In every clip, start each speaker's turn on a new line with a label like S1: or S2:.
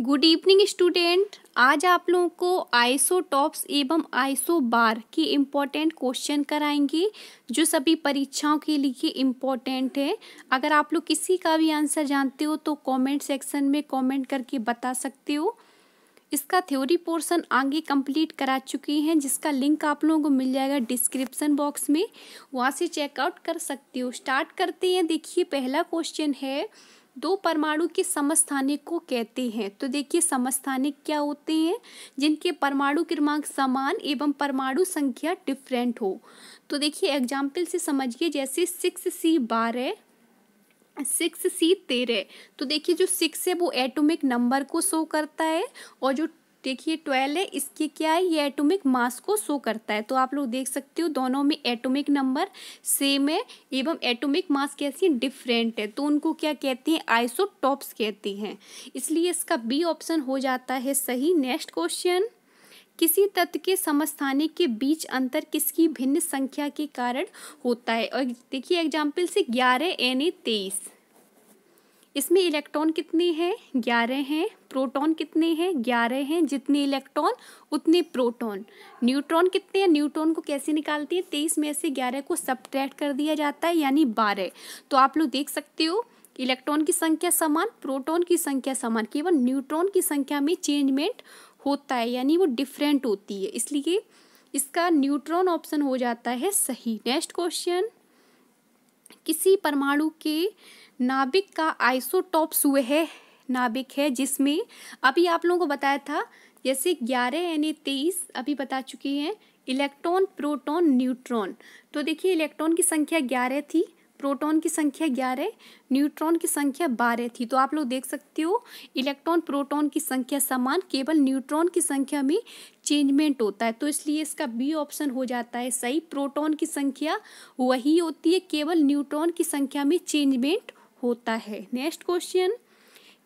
S1: good evening student आज आप लोगों को टॉप्स एवं आइसो बार की इम्पोर्टेंट क्वेश्चन कराएंगे जो सभी परीक्षाओं के लिए इम्पोर्टेंट है अगर आप लोग किसी का भी आंसर जानते हो तो कमेंट सेक्शन में कमेंट करके बता सकते हो इसका थ्योरी पोर्शन आगे कंप्लीट करा चुकी हैं जिसका लिंक आप लोगों को मिल जाएगा डिस्क्रिप्सन बॉक्स में वहाँ से चेकआउट कर सकते हो स्टार्ट करते हैं देखिए पहला क्वेश्चन है दो परमाणु के समस्थानिक को कहते हैं तो देखिए समस्थानिक क्या होते हैं जिनके परमाणु क्रमांक समान एवं परमाणु संख्या डिफरेंट हो तो देखिए एग्जाम्पल से समझिए जैसे सिक्स सी बारह सिक्स सी तेरह तो देखिए जो सिक्स है वो एटॉमिक नंबर को शो करता है और जो देखिए ट्वेल्व है इसके क्या है ये एटॉमिक मास को शो करता है तो आप लोग देख सकते हो दोनों में एटॉमिक नंबर सेम है एवं एटॉमिक मास कैसी है डिफरेंट है तो उनको क्या कहते हैं आइसोटॉप्स कहते हैं इसलिए इसका बी ऑप्शन हो जाता है सही नेक्स्ट क्वेश्चन किसी तत्व के समस्थानिक के बीच अंतर किसकी भिन्न संख्या के कारण होता है और देखिए एग्जाम्पल से ग्यारह एन ए तेईस इसमें इलेक्ट्रॉन कितने हैं ग्यारह हैं प्रोटॉन कितने हैं ग्यारह हैं जितने इलेक्ट्रॉन उतने प्रोटॉन न्यूट्रॉन कितने हैं न्यूट्रॉन को कैसे निकालते हैं तेईस में से ग्यारह को सब्ट्रैक्ट कर दिया जाता है यानी बारह तो आप लोग देख सकते हो इलेक्ट्रॉन की संख्या समान प्रोटॉन की संख्या समान केवल न्यूट्रॉन की संख्या में चेंजमेंट होता है यानी वो डिफरेंट होती है इसलिए इसका न्यूट्रॉन ऑप्शन हो जाता है सही नेक्स्ट क्वेश्चन किसी परमाणु के नाभिक का आइसोटॉप सुए है नाभिक है जिसमें अभी आप लोगों को बताया था जैसे ग्यारह यानी तेईस अभी बता चुकी हैं इलेक्ट्रॉन प्रोटॉन न्यूट्रॉन तो देखिए इलेक्ट्रॉन की संख्या ग्यारह थी प्रोटॉन की संख्या ग्यारह न्यूट्रॉन की संख्या बारह थी तो आप लोग देख सकते हो इलेक्ट्रॉन प्रोटॉन की संख्या समान केवल न्यूट्रॉन की संख्या में चेंजमेंट होता है तो इसलिए इसका बी ऑप्शन हो जाता है सही प्रोटॉन की संख्या वही होती है केवल न्यूट्रॉन की संख्या में चेंजमेंट होता है नेक्स्ट क्वेश्चन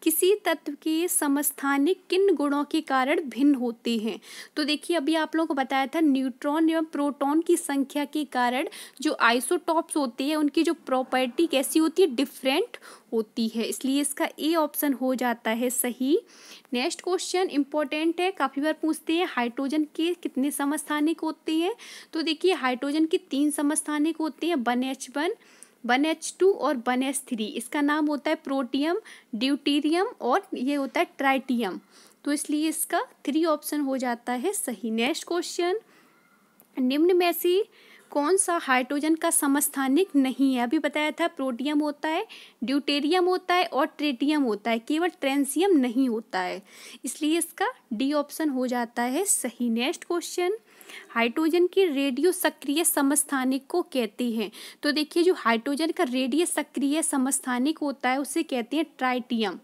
S1: किसी तत्व की समस्थानिक किन गुणों के कारण भिन्न होते हैं तो देखिए अभी आप लोगों को बताया था न्यूट्रॉन एवं प्रोटॉन की संख्या के कारण जो आइसोटॉप्स होते हैं उनकी जो प्रॉपर्टी कैसी होती है डिफरेंट होती है इसलिए इसका ए ऑप्शन हो जाता है सही नेक्स्ट क्वेश्चन इंपॉर्टेंट है काफ़ी बार पूछते हैं हाइड्रोजन के कितने समस्थानिक होते हैं तो देखिए हाइड्रोजन के तीन समस्थानिक होते हैं one H one one H two और वन एच थ्री इसका नाम होता है प्रोटियम ड्यूटीरियम और ये होता है ट्राइटियम तो इसलिए इसका थ्री ऑप्शन हो जाता है सही नेक्स्ट क्वेश्चन निम्न में से कौन सा हाइड्रोजन का समस्थानिक नहीं है अभी बताया था प्रोटियम होता है ड्यूटेरियम होता है और ट्रेटियम होता है केवल ट्रेंसियम नहीं होता है इसलिए इसका डी ऑप्शन हो जाता है सही नेक्स्ट क्वेश्चन हाइड्रोजन की रेडियो सक्रिय समस्थानिक को कहती हैं तो देखिए जो हाइड्रोजन का रेडियो सक्रिय समस्थानिक होता है उसे कहते हैं ट्राइटियम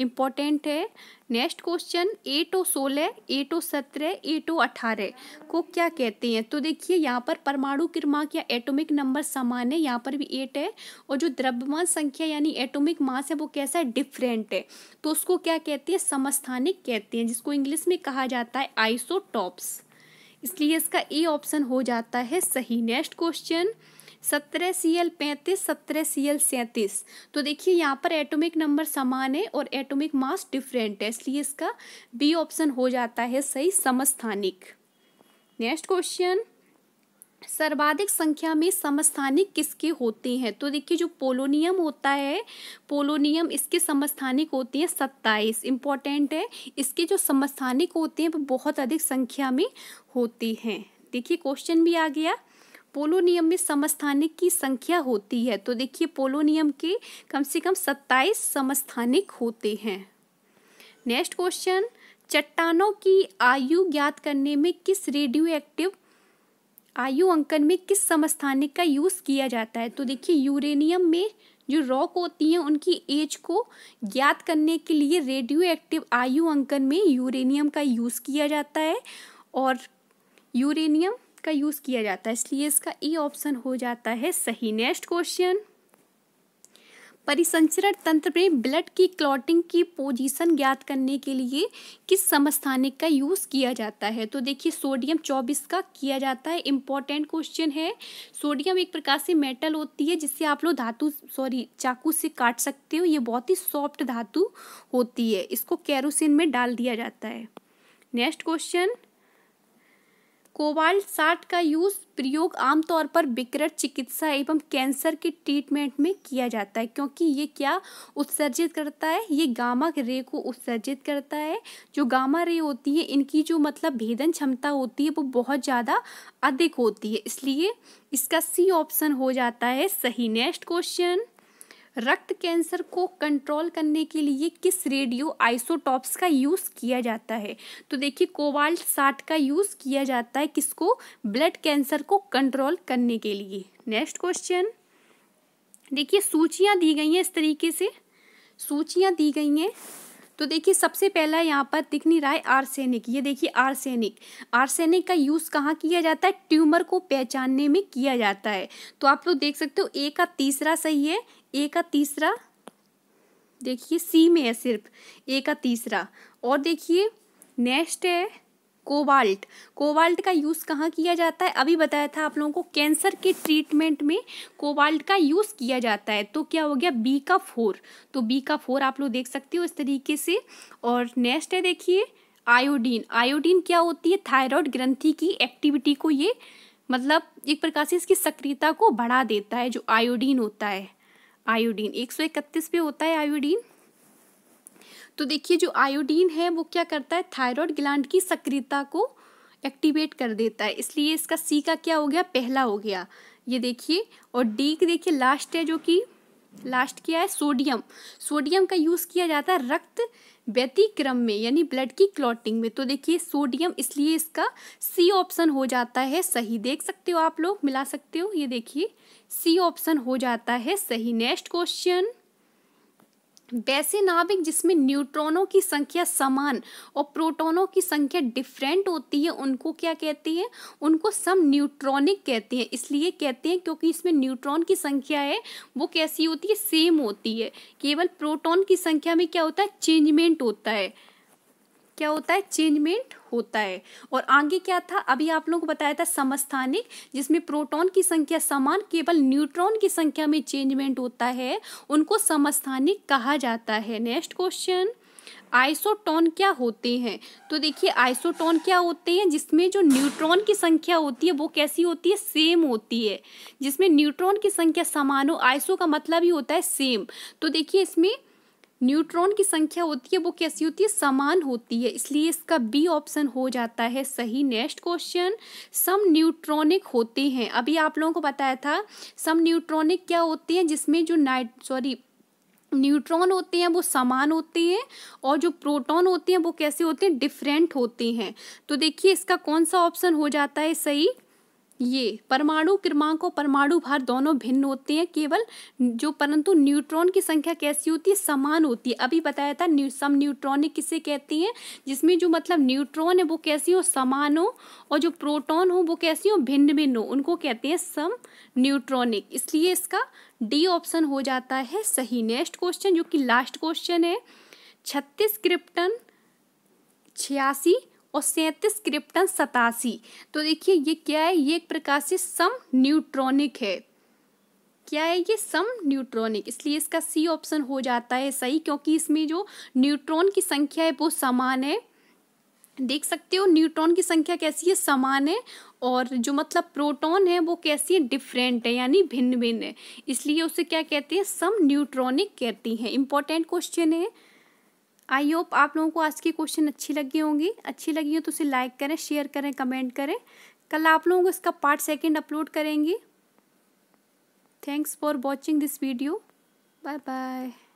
S1: इम्पॉर्टेंट है नेक्स्ट क्वेश्चन एट ओ सोलह एट ओ सत्रह एट ओ अठारह को क्या कहते हैं तो देखिए यहाँ पर परमाणु क्रमांक या एटॉमिक नंबर समान है यहाँ पर भी एट है और जो द्रव्यमान संख्या यानी एटॉमिक मास है वो कैसा है डिफरेंट है तो उसको क्या कहते हैं समस्थानिक कहते हैं जिसको इंग्लिश में कहा जाता है आइसोटॉप्स इसलिए इसका ए ऑप्शन हो जाता है सही नेक्स्ट क्वेश्चन सत्रह सी एल पैंतीस सत्रह सी एल सैंतीस तो देखिए यहाँ पर एटॉमिक नंबर समान है और एटॉमिक मास डिफरेंट है इसलिए इसका बी ऑप्शन हो जाता है सही समस्थानिक नेक्स्ट क्वेश्चन सर्वाधिक संख्या में समस्थानिक किसके होते हैं तो देखिए जो पोलोनियम होता है पोलोनियम इसके समस्थानिक होते हैं सत्ताईस इम्पॉर्टेंट है इसके जो समस्थानिक होते हैं वो बहुत अधिक संख्या में होते हैं देखिए क्वेश्चन भी आ गया पोलोनियम में समस्थानिक की संख्या होती है तो देखिए पोलोनियम के कम से कम सत्ताईस समस्थानिक होते हैं नेक्स्ट क्वेश्चन चट्टानों की आयु ज्ञात करने में किस रेडियो एक्टिव आयु अंकन में किस समस्थानिक का यूज़ किया जाता है तो देखिए यूरेनियम में जो रॉक होती हैं उनकी एज को ज्ञात करने के लिए रेडियो एक्टिव आयु अंकन में यूरेनियम का यूज़ किया जाता है और यूरेनियम का यूज़ किया जाता है इसलिए इसका ए ऑप्शन हो जाता है सही नेक्स्ट क्वेश्चन परिसंचरण तंत्र में ब्लड की क्लॉटिंग की पोजीशन ज्ञात करने के लिए किस समस्थानिक का यूज़ किया जाता है तो देखिए सोडियम चौबीस का किया जाता है इम्पॉर्टेंट क्वेश्चन है सोडियम एक प्रकार से मेटल होती है जिससे आप लोग धातु सॉरी चाकू से काट सकते हो ये बहुत ही सॉफ्ट धातु होती है इसको कैरोसिन में डाल दिया जाता है नेक्स्ट क्वेश्चन कोबाल्ट साठ का यूज़ प्रयोग आमतौर पर विकृत चिकित्सा एवं कैंसर के ट्रीटमेंट में किया जाता है क्योंकि ये क्या उत्सर्जित करता है ये गामा रे को उत्सर्जित करता है जो गामा रे होती है इनकी जो मतलब भेदन क्षमता होती है वो बहुत ज़्यादा अधिक होती है इसलिए इसका सी ऑप्शन हो जाता है सही नेक्स्ट क्वेश्चन रक्त कैंसर को कंट्रोल करने के लिए किस रेडियो आइसोटॉप्स का यूज़ किया जाता है तो देखिए कोवाल्ट साठ का यूज़ किया जाता है किसको ब्लड कैंसर को कंट्रोल करने के लिए नेक्स्ट क्वेश्चन देखिए सूचियाँ दी गई हैं इस तरीके से सूचियाँ दी गई हैं तो देखिए सबसे पहला यहाँ पर दिख नहीं रहा है आर्सेनिक ये देखिए आर्सेनिक आर्सेनिक का यूज़ कहाँ किया जाता है ट्यूमर को पहचानने में किया जाता है तो आप लोग देख सकते हो ए का तीसरा सही है ए का तीसरा देखिए सी में है सिर्फ ए का तीसरा और देखिए नेक्स्ट है कोबाल्ट कोबाल्ट का यूज़ कहाँ किया जाता है अभी बताया था आप लोगों को कैंसर के ट्रीटमेंट में कोबाल्ट का यूज़ किया जाता है तो क्या हो गया बी का फोर तो बी का फोर आप लोग देख सकते हो इस तरीके से और नेक्स्ट है देखिए आयोडीन आयोडीन क्या होती है थायराइड ग्रंथि की एक्टिविटी को ये मतलब एक प्रकार से इसकी सक्रियता को बढ़ा देता है जो आयोडीन होता है आयोडीन एक सौ इकतीस पे होता है आयोडीन तो देखिए जो आयोडीन है वो क्या करता है थायराइड ग्लैंड की सक्रियता को एक्टिवेट कर देता है इसलिए इसका सी का क्या हो गया पहला हो गया ये देखिए और डी के देखिए लास्ट है जो कि लास्ट क्या है सोडियम सोडियम का यूज़ किया जाता है रक्त व्यतिक्रम में यानी ब्लड की क्लॉटिंग में तो देखिए सोडियम इसलिए इसका सी ऑप्शन हो जाता है सही देख सकते हो आप लोग मिला सकते हो ये देखिए सी ऑप्शन हो जाता है सही नेक्स्ट क्वेश्चन वैसे नाभिक जिसमें न्यूट्रॉनों की संख्या समान और प्रोटॉनों की संख्या डिफरेंट होती है उनको क्या कहते हैं उनको सम न्यूट्रॉनिक कहते हैं इसलिए कहते हैं क्योंकि इसमें न्यूट्रॉन की संख्या है वो कैसी होती है सेम होती है केवल प्रोटॉन की संख्या में क्या होता है चेंजमेंट होता है क्या होता है चेंजमेंट होता है और आगे क्या था अभी आप लोगों को बताया था समस्थानिक जिसमें प्रोटॉन की संख्या समान केवल न्यूट्रॉन की संख्या में चेंजमेंट होता है उनको समस्थानिक कहा जाता है नेक्स्ट क्वेश्चन आइसोटोन क्या होते हैं तो देखिए आइसोटोन क्या होते हैं जिसमें जो न्यूट्रॉन की संख्या होती है वो कैसी होती है सेम होती है जिसमें न्यूट्रॉन की संख्या समान हो आइसो का मतलब ही होता है सेम तो देखिए इसमें न्यूट्रॉन की संख्या होती है वो कैसी होती है समान होती है इसलिए इसका बी ऑप्शन हो जाता है सही नेक्स्ट क्वेश्चन सम न्यूट्रॉनिक होते हैं अभी आप लोगों को बताया था सम न्यूट्रॉनिक क्या होते हैं जिसमें जो नाइट सॉरी न्यूट्रॉन होते हैं वो समान होते हैं और जो प्रोटॉन होते हैं वो कैसे होते हैं डिफरेंट होते हैं तो देखिए इसका कौन सा ऑप्शन हो जाता है सही ये परमाणु क्रमांक और परमाणु भार दोनों भिन्न होते हैं केवल जो परंतु न्यूट्रॉन की संख्या कैसी होती है समान होती है अभी बताया था न्यू, सम न्यूट्रॉनिक किसे कहते हैं जिसमें जो मतलब न्यूट्रॉन है वो कैसी हो समान हो और जो प्रोटॉन हो वो कैसी हो भिन्न भिन्न हो उनको कहते हैं सम न्यूट्रॉनिक इसलिए इसका डी ऑप्शन हो जाता है सही नेक्स्ट क्वेश्चन जो कि लास्ट क्वेश्चन है छत्तीस क्रिप्टन छियासी और सैंतीस क्रिप्टन सतासी तो देखिए ये क्या है ये एक प्रकार से सम न्यूट्रॉनिक है क्या है ये सम न्यूट्रॉनिक इसलिए इसका सी ऑप्शन हो जाता है सही क्योंकि इसमें जो न्यूट्रॉन की संख्या है वो समान है देख सकते हो न्यूट्रॉन की संख्या कैसी है समान है और जो मतलब प्रोटॉन है वो कैसी है डिफरेंट है यानी भिन्न भिन्न है इसलिए उसे क्या कहते हैं सम न्यूट्रॉनिक कहती हैं इंपॉर्टेंट क्वेश्चन है आई होप आप लोगों को आज की क्वेश्चन अच्छी लगी होंगी अच्छी लगी हो तो उसे लाइक करें शेयर करें कमेंट करें कल आप लोगों को इसका पार्ट सेकेंड अपलोड करेंगी thanks for watching this video bye bye